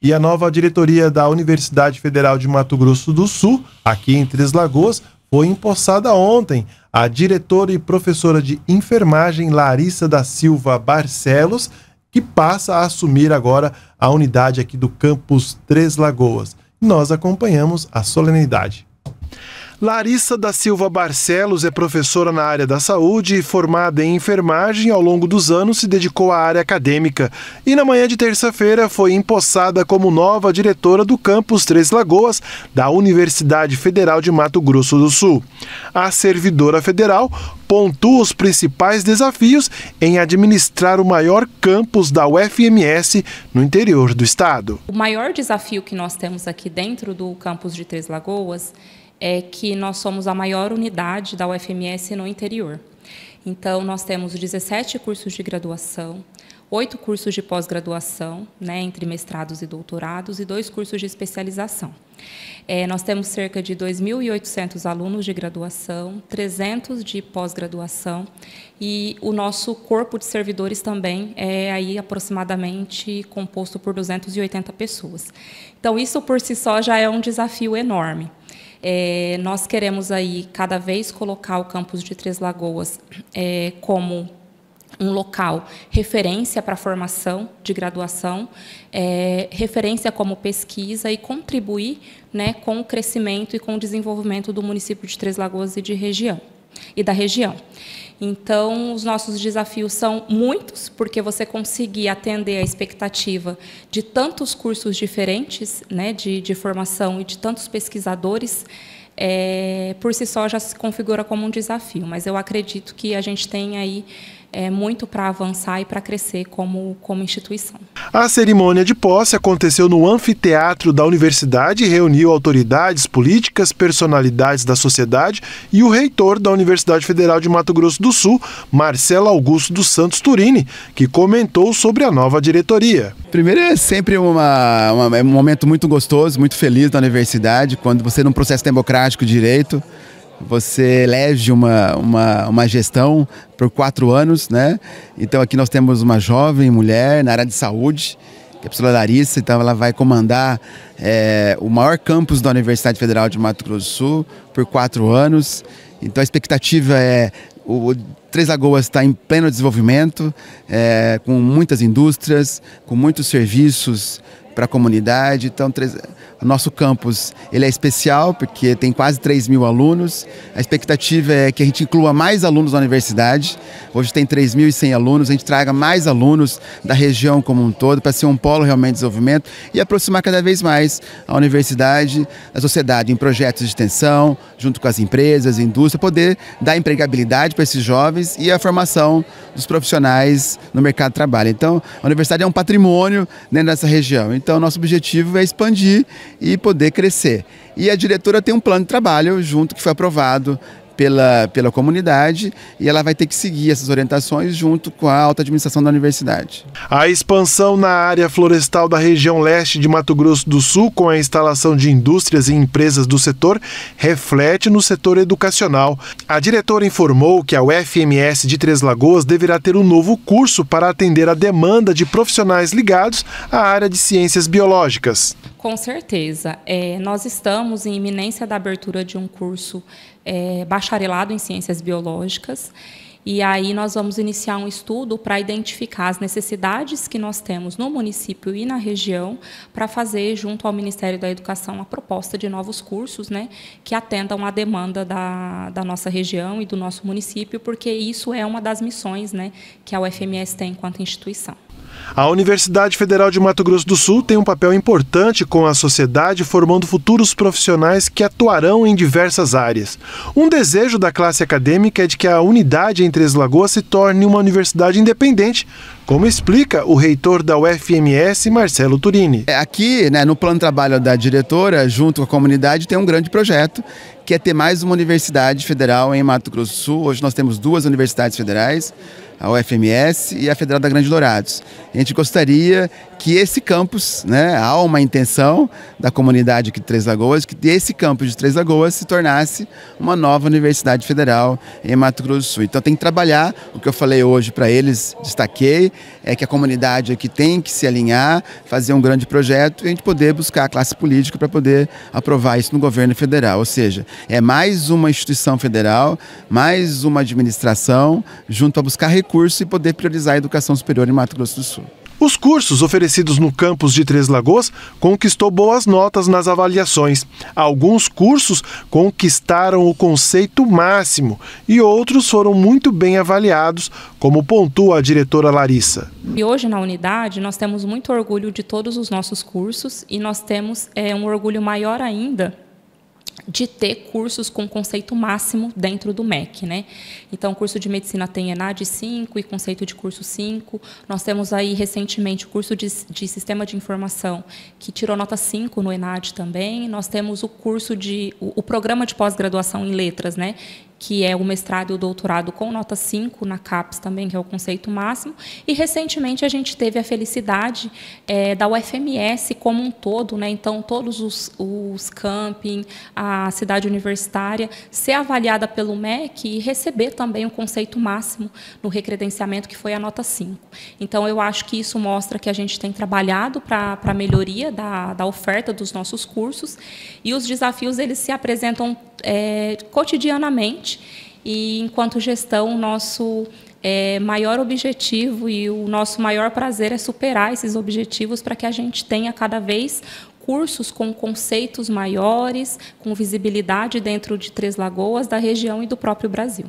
e a nova diretoria da Universidade Federal de Mato Grosso do Sul, aqui em Três Lagoas, foi empossada ontem. A diretora e professora de enfermagem Larissa da Silva Barcelos, que passa a assumir agora a unidade aqui do campus Três Lagoas. Nós acompanhamos a solenidade. Larissa da Silva Barcelos é professora na área da saúde e formada em enfermagem. Ao longo dos anos, se dedicou à área acadêmica. E na manhã de terça-feira foi empossada como nova diretora do campus Três Lagoas da Universidade Federal de Mato Grosso do Sul. A servidora federal pontua os principais desafios em administrar o maior campus da UFMS no interior do estado. O maior desafio que nós temos aqui dentro do campus de Três Lagoas é que nós somos a maior unidade da UFMS no interior. Então, nós temos 17 cursos de graduação, oito cursos de pós-graduação, né, entre mestrados e doutorados, e dois cursos de especialização. É, nós temos cerca de 2.800 alunos de graduação, 300 de pós-graduação, e o nosso corpo de servidores também é aí aproximadamente composto por 280 pessoas. Então, isso por si só já é um desafio enorme. É, nós queremos aí cada vez colocar o campus de Três Lagoas é, como um local referência para a formação de graduação, é, referência como pesquisa e contribuir né, com o crescimento e com o desenvolvimento do município de Três Lagoas e de região e da região. Então, os nossos desafios são muitos, porque você conseguir atender a expectativa de tantos cursos diferentes né, de, de formação e de tantos pesquisadores, é, por si só já se configura como um desafio. Mas eu acredito que a gente tem aí é, muito para avançar e para crescer como, como instituição. A cerimônia de posse aconteceu no anfiteatro da universidade e reuniu autoridades políticas, personalidades da sociedade e o reitor da Universidade Federal de Mato Grosso do Sul, Marcelo Augusto dos Santos Turini, que comentou sobre a nova diretoria. Primeiro é sempre uma, uma, é um momento muito gostoso, muito feliz da universidade, quando você num processo democrático direito, você elege uma, uma, uma gestão por quatro anos, né? Então aqui nós temos uma jovem mulher na área de saúde, que é a professora Larissa, então ela vai comandar é, o maior campus da Universidade Federal de Mato Grosso do Sul por quatro anos. Então a expectativa é o, Três Lagoas está em pleno desenvolvimento, é, com muitas indústrias, com muitos serviços para a comunidade. Então, o nosso campus ele é especial porque tem quase 3 mil alunos. A expectativa é que a gente inclua mais alunos na universidade. Hoje tem 3.100 alunos. A gente traga mais alunos da região como um todo para ser um polo realmente de desenvolvimento e aproximar cada vez mais a universidade, a sociedade em projetos de extensão, junto com as empresas, a indústria, poder dar empregabilidade para esses jovens e a formação dos profissionais no mercado de trabalho. Então, a universidade é um patrimônio dentro né, dessa região. Então, então, nosso objetivo é expandir e poder crescer. E a diretora tem um plano de trabalho junto que foi aprovado pela, pela comunidade e ela vai ter que seguir essas orientações junto com a alta administração da universidade. A expansão na área florestal da região leste de Mato Grosso do Sul, com a instalação de indústrias e empresas do setor, reflete no setor educacional. A diretora informou que a UFMS de Três Lagoas deverá ter um novo curso para atender a demanda de profissionais ligados à área de ciências biológicas. Com certeza. É, nós estamos em iminência da abertura de um curso é, bacharelado em ciências biológicas. E aí nós vamos iniciar um estudo para identificar as necessidades que nós temos no município e na região para fazer junto ao Ministério da Educação a proposta de novos cursos, né, que atendam à demanda da, da nossa região e do nosso município, porque isso é uma das missões, né, que a UFMS tem enquanto instituição. A Universidade Federal de Mato Grosso do Sul tem um papel importante com a sociedade, formando futuros profissionais que atuarão em diversas áreas. Um desejo da classe acadêmica é de que a unidade em Três Lagoas se torne uma universidade independente, como explica o reitor da UFMS, Marcelo Turini. É, aqui, né, no plano de trabalho da diretora, junto com a comunidade, tem um grande projeto que é ter mais uma universidade federal em Mato Grosso do Sul. Hoje nós temos duas universidades federais, a UFMS e a Federal da Grande Dourados. A gente gostaria que esse campus, né, há uma intenção da comunidade aqui de Três Lagoas, que esse campus de Três Lagoas se tornasse uma nova universidade federal em Mato Grosso do Sul. Então tem que trabalhar, o que eu falei hoje para eles, destaquei, é que a comunidade aqui tem que se alinhar, fazer um grande projeto e a gente poder buscar a classe política para poder aprovar isso no governo federal. Ou seja, é mais uma instituição federal, mais uma administração, junto a buscar recursos e poder priorizar a educação superior em Mato Grosso do Sul. Os cursos oferecidos no campus de Três Lagoas conquistou boas notas nas avaliações. Alguns cursos conquistaram o conceito máximo e outros foram muito bem avaliados, como pontua a diretora Larissa. E hoje na unidade nós temos muito orgulho de todos os nossos cursos e nós temos é, um orgulho maior ainda de ter cursos com conceito máximo dentro do MEC. Né? Então, o curso de medicina tem ENAD 5 e conceito de curso 5. Nós temos aí, recentemente, o curso de, de sistema de informação, que tirou nota 5 no ENAD também. Nós temos o curso de... o, o programa de pós-graduação em letras, né? que é o mestrado e o doutorado com nota 5 na CAPES também, que é o conceito máximo. E, recentemente, a gente teve a felicidade é, da UFMS como um todo, né? então, todos os, os camping, a cidade universitária, ser avaliada pelo MEC e receber também o um conceito máximo no recredenciamento, que foi a nota 5. Então, eu acho que isso mostra que a gente tem trabalhado para a melhoria da, da oferta dos nossos cursos e os desafios eles se apresentam é, cotidianamente importante. E, enquanto gestão, o nosso é, maior objetivo e o nosso maior prazer é superar esses objetivos para que a gente tenha cada vez cursos com conceitos maiores, com visibilidade dentro de Três Lagoas, da região e do próprio Brasil.